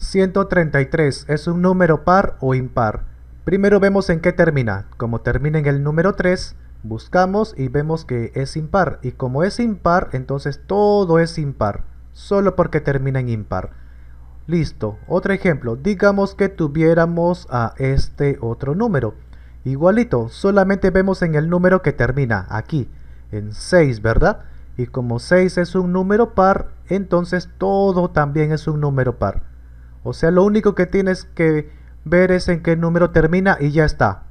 133 es un número par o impar. Primero vemos en qué termina. Como termina en el número 3, buscamos y vemos que es impar. Y como es impar, entonces todo es impar. Solo porque termina en impar. Listo. Otro ejemplo. Digamos que tuviéramos a este otro número. Igualito, solamente vemos en el número que termina aquí, en 6, ¿verdad? Y como 6 es un número par, entonces todo también es un número par. O sea, lo único que tienes que ver es en qué número termina y ya está.